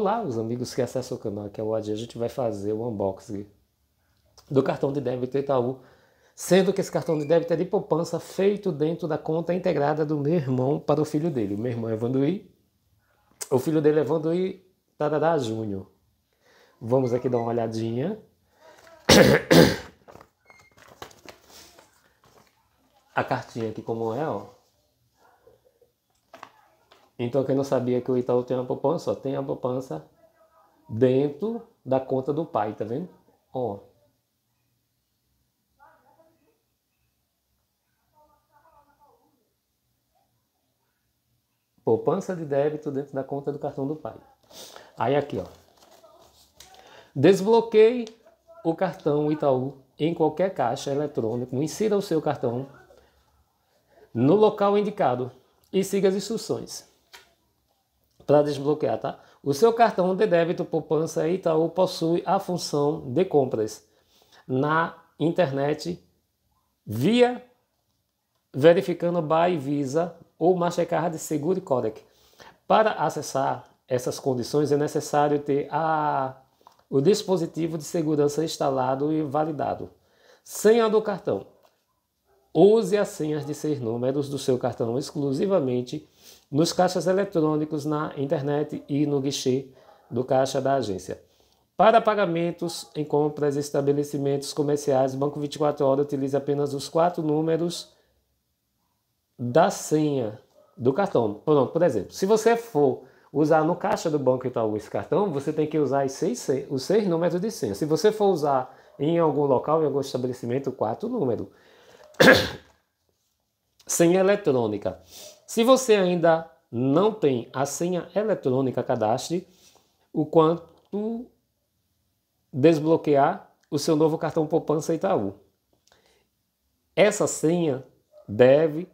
Olá, os amigos que acessam o canal, que é o Adi. a gente vai fazer o unboxing do cartão de débito Itaú, sendo que esse cartão de débito é de poupança feito dentro da conta integrada do meu irmão para o filho dele. O meu irmão é Vanduí, o filho dele é Vanduí Tarará Júnior. Vamos aqui dar uma olhadinha. A cartinha aqui como é, ó. Então, quem não sabia que o Itaú tem uma poupança, ó, tem a poupança dentro da conta do pai, tá vendo? Ó. Poupança de débito dentro da conta do cartão do pai. Aí aqui, ó. Desbloqueie o cartão Itaú em qualquer caixa eletrônica. Insira o seu cartão no local indicado e siga as instruções para desbloquear, tá? O seu cartão de débito Poupança Itaú possui a função de compras na internet via verificando by Visa ou Mastercard Seguro Codec. Para acessar essas condições é necessário ter a, o dispositivo de segurança instalado e validado, senha do cartão, Use as senhas de seis números do seu cartão exclusivamente nos caixas eletrônicos na internet e no guichê do caixa da agência. Para pagamentos em compras e estabelecimentos comerciais, o Banco 24 Horas utiliza apenas os quatro números da senha do cartão. Pronto, por exemplo, se você for usar no caixa do Banco Itaú esse cartão, você tem que usar os seis, os seis números de senha. Se você for usar em algum local, em algum estabelecimento, quatro números. senha eletrônica. Se você ainda não tem a senha eletrônica cadastre, o quanto desbloquear o seu novo cartão poupança Itaú. Essa senha deve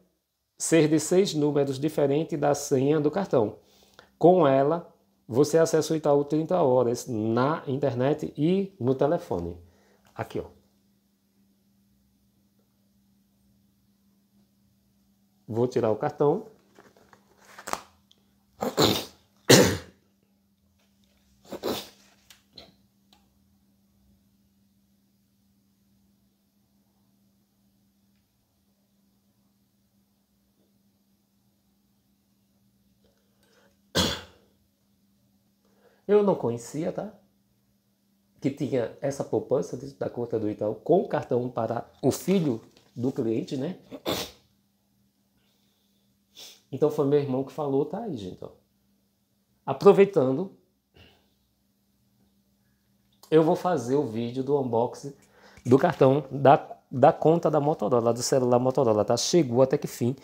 ser de seis números diferente da senha do cartão. Com ela, você acessa o Itaú 30 horas na internet e no telefone. Aqui, ó. Vou tirar o cartão. Eu não conhecia, tá? Que tinha essa poupança da conta do Itaú com cartão para o filho do cliente, né? Então foi meu irmão que falou, tá aí, gente. Ó. Aproveitando, eu vou fazer o vídeo do unboxing do cartão da, da conta da Motorola, do celular Motorola, tá? Chegou até que fim.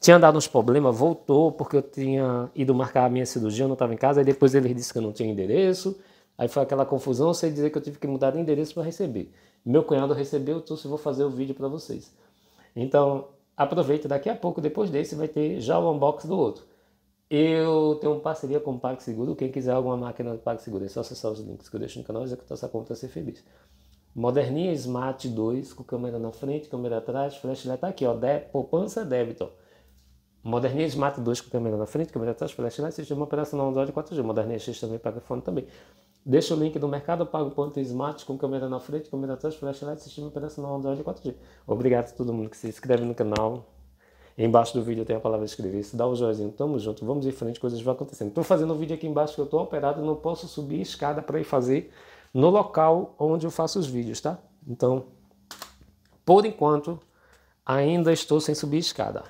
Tinha dado uns problemas, voltou porque eu tinha ido marcar a minha cirurgia, eu não estava em casa, aí depois ele disse que eu não tinha endereço. Aí foi aquela confusão, sem dizer que eu tive que mudar de endereço para receber. Meu cunhado recebeu, eu trouxe, vou fazer o vídeo para vocês. Então, aproveita, daqui a pouco, depois desse, vai ter já o unboxing do outro. Eu tenho uma parceria com o PagSeguro, quem quiser alguma máquina do PagSeguro, é só acessar os links que eu deixo no canal e executar essa conta ser feliz. Moderninha Smart 2, com câmera na frente, câmera atrás, flashlight, tá aqui ó, de, poupança débito. Moderninha Smart 2 com câmera na frente, câmera atrás, flash flashlight, sistema operacional Android 4G, Moderninha X também, paga fone também. Deixa o link do Mercado Pago Ponto Smart com câmera na frente, câmera atrás, flashlight, sistema operacional Android 4G. Obrigado a todo mundo que se inscreve no canal. Embaixo do vídeo tem a palavra inscrever-se, dá o um joinha, tamo junto, vamos em frente, coisas vão acontecendo. Estou fazendo um vídeo aqui embaixo que eu estou operado, não posso subir escada para ir fazer no local onde eu faço os vídeos, tá? Então, por enquanto, ainda estou sem subir escada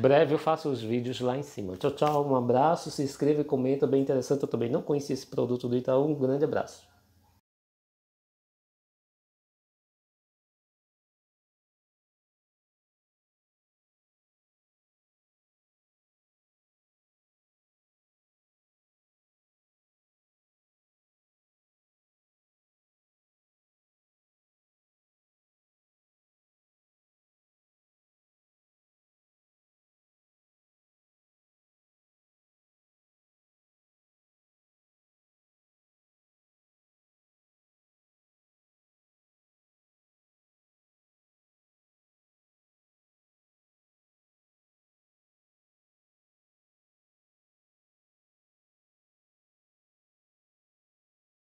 breve eu faço os vídeos lá em cima. Tchau, tchau, um abraço, se inscreva e comenta, bem interessante. Eu também não conheci esse produto do Itaú. Um grande abraço.